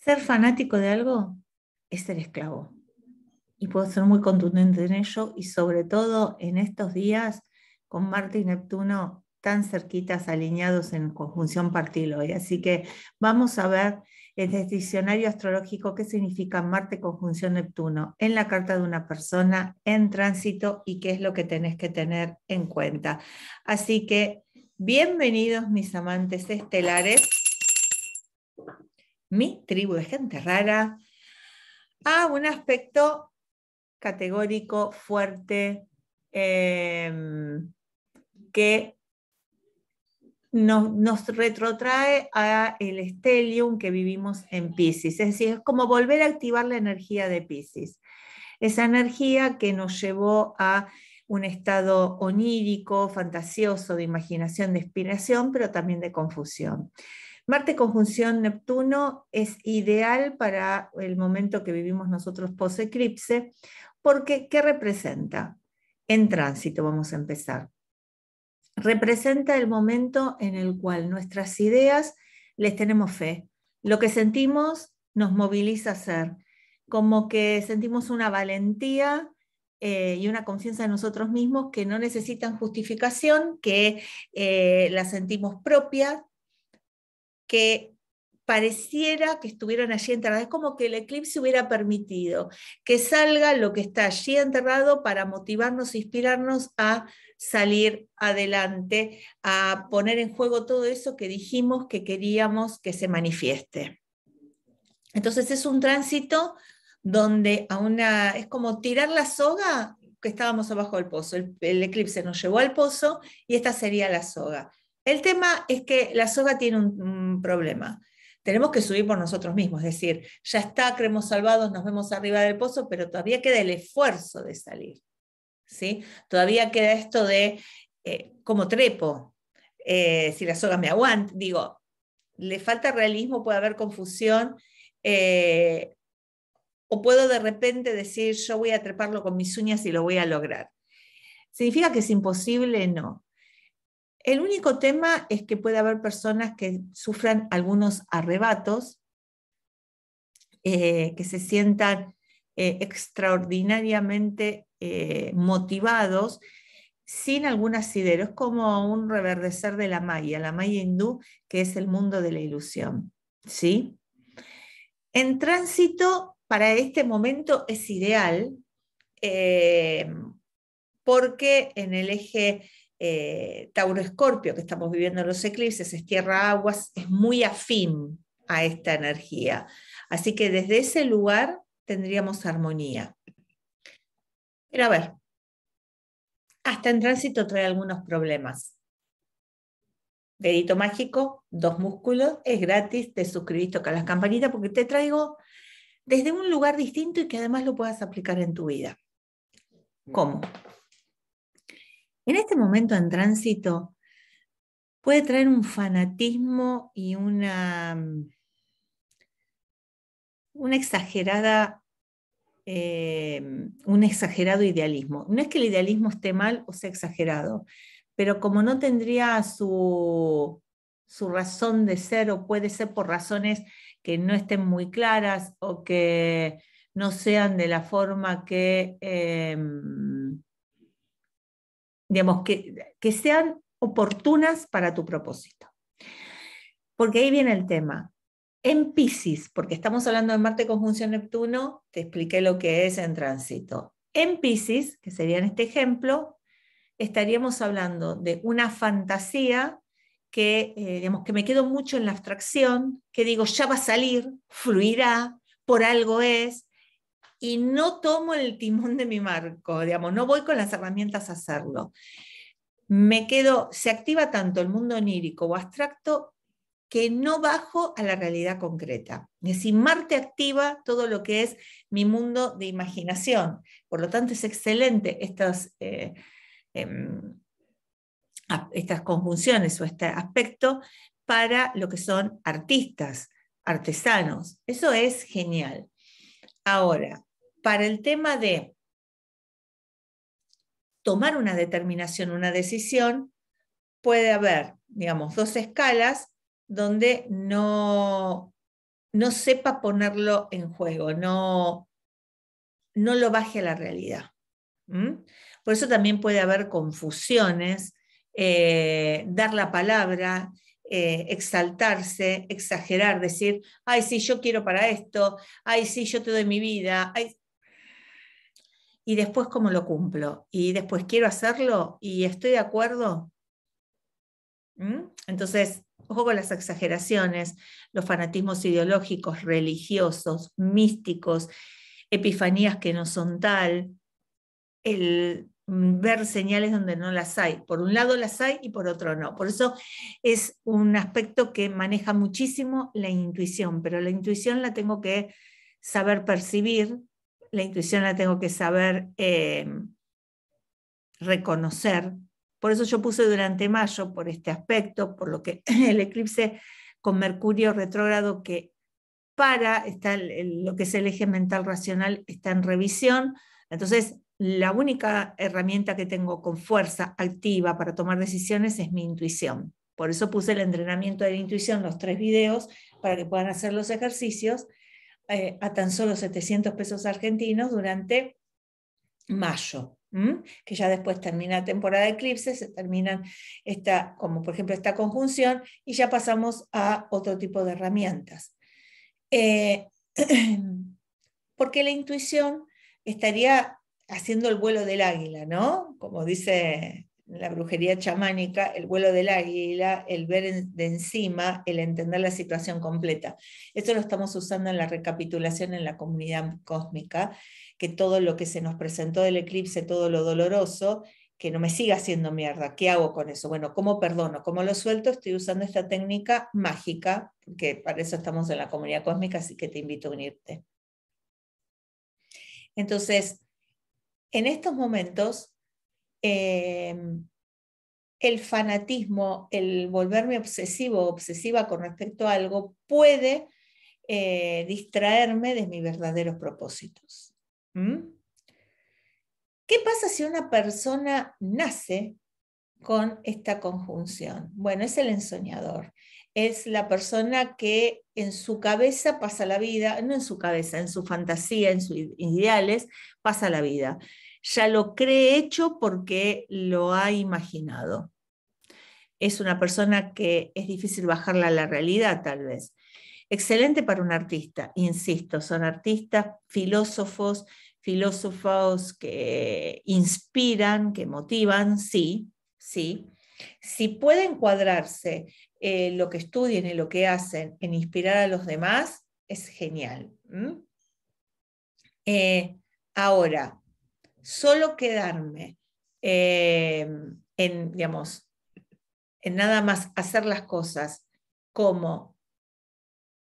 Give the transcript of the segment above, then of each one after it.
Ser fanático de algo es ser esclavo. Y puedo ser muy contundente en ello y sobre todo en estos días con Marte y Neptuno tan cerquitas, alineados en conjunción y Así que vamos a ver desde el diccionario astrológico qué significa Marte conjunción Neptuno en la carta de una persona en tránsito y qué es lo que tenés que tener en cuenta. Así que bienvenidos mis amantes estelares mi tribu de gente rara, a un aspecto categórico, fuerte, em, que nos, retrotrae a el estelium que vivimos en Pisces. Es decir, es como volver a activar la energía de Pisces. Esa energía que nos llevó a un estado onírico, fantasioso, de imaginación, de inspiración, pero también de confusión. Marte conjunción Neptuno es ideal para el momento que vivimos nosotros post eclipse, porque ¿qué representa? En tránsito vamos a empezar. Representa el momento en el cual nuestras ideas les tenemos fe. Lo que sentimos nos moviliza a ser, como que sentimos una valentía eh, y una confianza en nosotros mismos que no necesitan justificación, que eh, la sentimos propia, que pareciera que estuvieran allí enterrados, Es como que el eclipse hubiera permitido que salga lo que está allí enterrado para motivarnos, inspirarnos a salir adelante, a poner en juego todo eso que dijimos que queríamos que se manifieste. Entonces es un tránsito donde a una, es como tirar la soga que estábamos abajo del pozo. el, eclipse nos llevó al pozo y esta sería la soga. El tema es que la soga tiene un, problema. Tenemos que subir por nosotros mismos, es decir, ya está, creemos salvados, nos vemos arriba del pozo, pero todavía queda el esfuerzo de salir. ¿sí? Todavía queda esto de eh, cómo trepo, eh, si la soga me aguanta. digo, le falta realismo, puede haber confusión, eh, o puedo de repente decir, yo voy a treparlo con mis uñas y lo voy a lograr. ¿Significa que es imposible? No. El único tema es que puede haber personas que sufran algunos arrebatos, eh, que se sientan eh, extraordinariamente eh, motivados sin algún asidero. Es como un reverdecer de la maya, la maya hindú, que es el mundo de la ilusión. ¿sí? En tránsito, para este momento es ideal, porque en el eje eh, Tauro-Escorpio que estamos viviendo en los eclipses, es tierra-aguas, es muy afín a esta energía. Así que desde ese lugar tendríamos armonía. Pero a ver, hasta en tránsito trae algunos problemas. Dedito mágico, dos músculos, es gratis, te suscribís, toca las campanitas porque te traigo desde un lugar distinto y que además lo puedas aplicar en tu vida. ¿Cómo? en este momento en tránsito puede traer un fanatismo y una, mm, exagerada, eh, un exagerado idealismo. No es que el idealismo esté mal o sea exagerado, pero como no tendría su, su razón de ser o puede ser por razones que no estén muy claras o que no sean de la forma que... Em, digamos, que, sean oportunas para tu propósito. Porque ahí viene el tema. En Pisces, porque estamos hablando de Marte conjunción Neptuno, te expliqué lo que es en tránsito. En Pisces, que sería en este ejemplo, estaríamos hablando de una fantasía que, eh, digamos, que me quedo mucho en la abstracción, que digo, ya va a salir, fluirá, por algo es, y no tomo el timón de mi marco, digamos, no voy con las herramientas a hacerlo. Me quedo, se activa tanto el mundo onírico o abstracto que no bajo a la realidad concreta. Es decir, Marte activa todo lo que es mi mundo de imaginación. Por lo tanto, es excelente estas, eh, em, estas conjunciones o este aspecto para lo que son artistas, artesanos. Eso es genial. Ahora, para el tema de tomar una determinación, una decisión, puede haber, digamos, dos escalas donde no, no sepa ponerlo en juego, no, no lo baje a la realidad. Por eso también puede haber confusiones, eh, dar la palabra, eh, exaltarse, exagerar, decir, ay, sí, yo quiero para esto, ay, sí, yo te doy mi vida, ay, y después cómo lo cumplo, y después quiero hacerlo y estoy de acuerdo. ¿Mm? Entonces, ojo con las exageraciones, los fanatismos ideológicos, religiosos, místicos, epifanías que no son tal, el mm, ver señales donde no las hay. Por un lado las hay y por otro no. Por eso es un aspecto que maneja muchísimo la intuición, pero la intuición la tengo que saber percibir la intuición la tengo que saber em, reconocer. Por eso yo puse durante mayo, por este aspecto, por lo que el eclipse con Mercurio retrógrado que para, está lo que es el eje mental racional, está en revisión. Entonces, la única herramienta que tengo con fuerza activa para tomar decisiones es mi intuición. Por eso puse el entrenamiento de la intuición, los tres videos, para que puedan hacer los ejercicios eh, a tan solo 700 pesos argentinos durante mayo. que ya después termina la temporada de eclipses, se terminan esta, como por ejemplo esta conjunción, y ya pasamos a otro tipo de herramientas. Eh, porque la intuición estaría haciendo el vuelo del águila, ¿no? Como dice la brujería chamánica, el vuelo del águila, el ver de encima, el entender la situación completa. Esto lo estamos usando en la recapitulación en la comunidad cósmica, que todo lo que se nos presentó del eclipse, todo lo doloroso, que no me siga haciendo mierda, ¿qué hago con eso? Bueno, ¿cómo perdono? ¿Cómo lo suelto? Estoy usando esta técnica mágica, que para eso estamos en la comunidad cósmica, así que te invito a unirte. Entonces, en estos momentos Em, el fanatismo, el volverme obsesivo o obsesiva con respecto a algo, puede eh, distraerme de mis verdaderos propósitos. ¿Qué pasa si una persona nace con esta conjunción? Bueno, es el ensoñador, es la persona que en su cabeza pasa la vida, no en su cabeza, en su fantasía, en sus ideales, pasa la vida ya lo cree hecho porque lo ha imaginado. Es una persona que es difícil bajarla a la realidad, tal vez. Excelente para un artista, insisto, son artistas, filósofos, filósofos que inspiran, que motivan, sí, sí. Si puede encuadrarse eh, lo que estudian y lo que hacen en inspirar a los demás, es genial. Eh, ahora, solo quedarme eh, en, digamos, en nada más hacer las cosas como,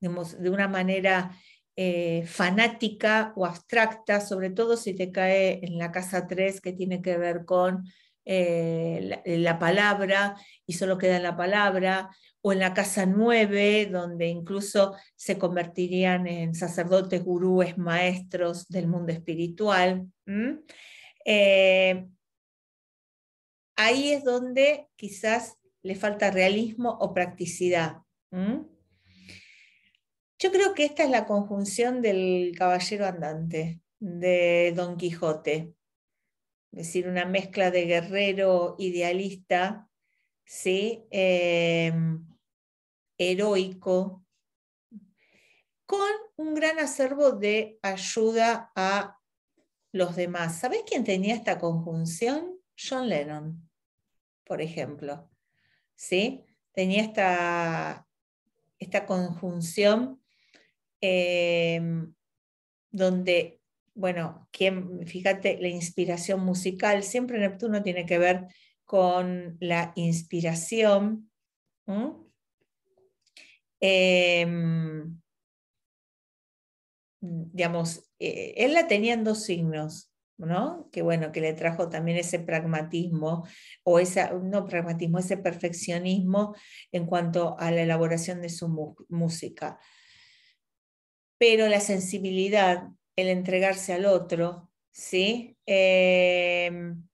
de una manera eh, fanática o abstracta, sobre todo si te cae en la casa 3 que tiene que ver con eh, eh, la, palabra y solo queda en la palabra, o en la Casa nueve donde incluso se convertirían en sacerdotes, gurúes, maestros del mundo espiritual. Eh, ahí es donde quizás le falta realismo o practicidad. Yo creo que esta es la conjunción del caballero andante, de Don Quijote es decir, una mezcla de guerrero idealista, ¿sí? Em, heroico, con un gran acervo de ayuda a los demás. ¿Sabés quién tenía esta conjunción? John Lennon, por ejemplo. ¿Sí? Tenía esta, esta conjunción em, donde bueno, fíjate, la inspiración musical, siempre Neptuno tiene que ver con la inspiración. Em, digamos, eh, él la tenía en dos signos, ¿no? Que bueno, que le trajo también ese pragmatismo, o ese no pragmatismo, ese perfeccionismo en cuanto a la elaboración de su música. Pero la sensibilidad el entregarse al otro, ¿sí? Em,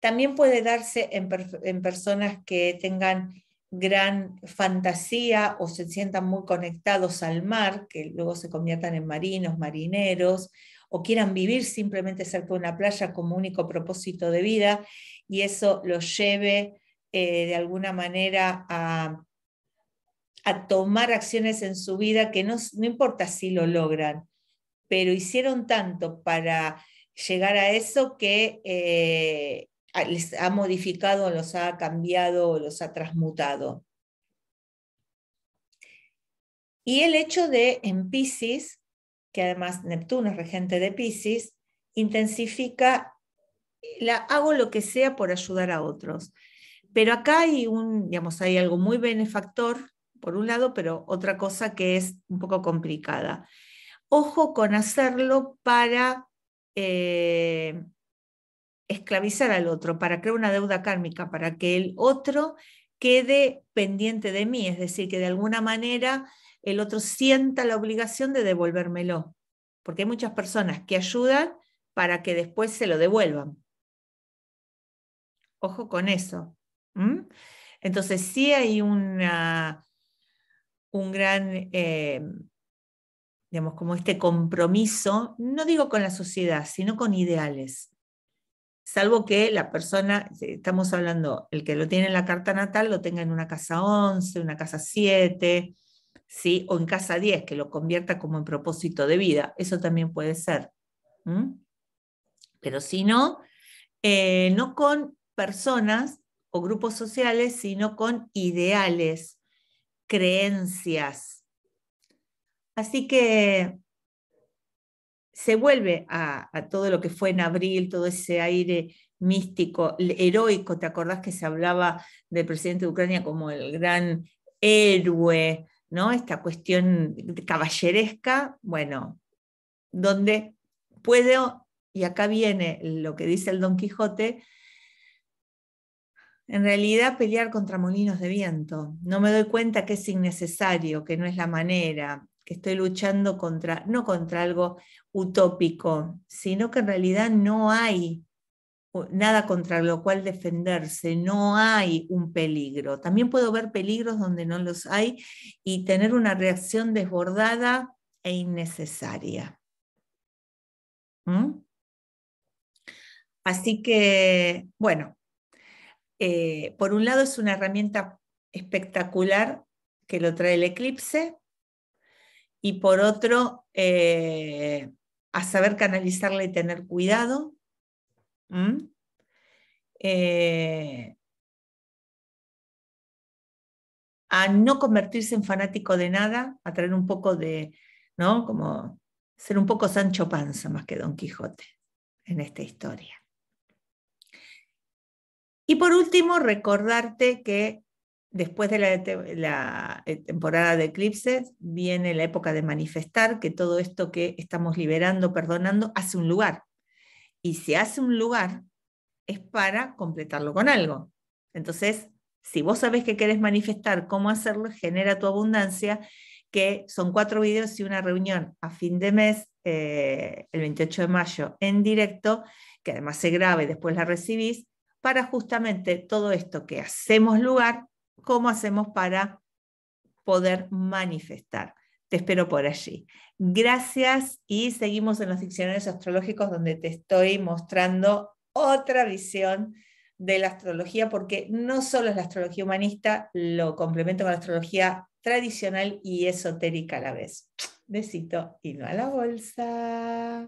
también puede darse en, personas que tengan gran fantasía o se sientan muy conectados al mar, que luego se conviertan en marinos, marineros, o quieran vivir simplemente cerca de una playa como único propósito de vida y eso los lleve eh, de alguna manera a a tomar acciones en su vida que no, importa si lo logran, pero hicieron tanto para llegar a eso que eh, les ha modificado, los ha cambiado, los ha transmutado. Y el hecho de en Pisces, que además Neptuno es regente de Pisces, intensifica la hago lo que sea por ayudar a otros. Pero acá hay un, digamos, hay algo muy benefactor por un lado, pero otra cosa que es un poco complicada. Ojo con hacerlo para eh, esclavizar al otro, para crear una deuda kármica, para que el otro quede pendiente de mí, es decir, que de alguna manera el otro sienta la obligación de devolvérmelo, porque hay muchas personas que ayudan para que después se lo devuelvan. Ojo con eso. Entonces, sí hay una un gran, eh, digamos, como este compromiso, no digo con la sociedad, sino con ideales. Salvo que la persona, eh, estamos hablando, el que lo tiene en la carta natal lo tenga en una casa 11, una casa 7, ¿sí? o en casa 10, que lo convierta como en propósito de vida. Eso también puede ser. Pero si no, eh, no con personas o grupos sociales, sino con ideales, creencias. Así que se vuelve a, todo lo que fue en abril, todo ese aire místico, heroico. ¿Te acordás que se hablaba del presidente de Ucrania como el gran héroe, ¿no? Esta cuestión caballeresca, bueno, donde puedo, y acá viene lo que dice el Don Quijote, en realidad pelear contra molinos de viento. No me doy cuenta que es innecesario, que no es la manera, que estoy luchando contra, no contra algo utópico, sino que en realidad no hay nada contra lo cual defenderse, no hay un peligro. También puedo ver peligros donde no los hay y tener una reacción desbordada e innecesaria. ¿Mm? Así que, bueno, eh, por un lado es una herramienta espectacular que lo trae el eclipse y por otro eh, a saber canalizarla y tener cuidado. Eh, a no convertirse en fanático de nada, a traer un poco de, ¿no? Como ser un poco Sancho Panza más que Don Quijote en esta historia. Y por último, recordarte que después de la, eh, temporada de eclipses viene la época de manifestar, que todo esto que estamos liberando, perdonando, hace un lugar. Y si hace un lugar, es para completarlo con algo. Entonces, si vos sabés que querés manifestar, cómo hacerlo, genera tu abundancia, que son cuatro videos y una reunión a fin de mes, eh, el 28 de mayo, en directo, que además se grabe y después la recibís, para justamente todo esto que hacemos lugar, cómo hacemos para poder manifestar. Te espero por allí. Gracias y seguimos en los diccionarios astrológicos donde te estoy mostrando otra visión de la astrología, porque no solo es la astrología humanista, lo complemento con la astrología tradicional y esotérica a la vez. Besito y no a la bolsa.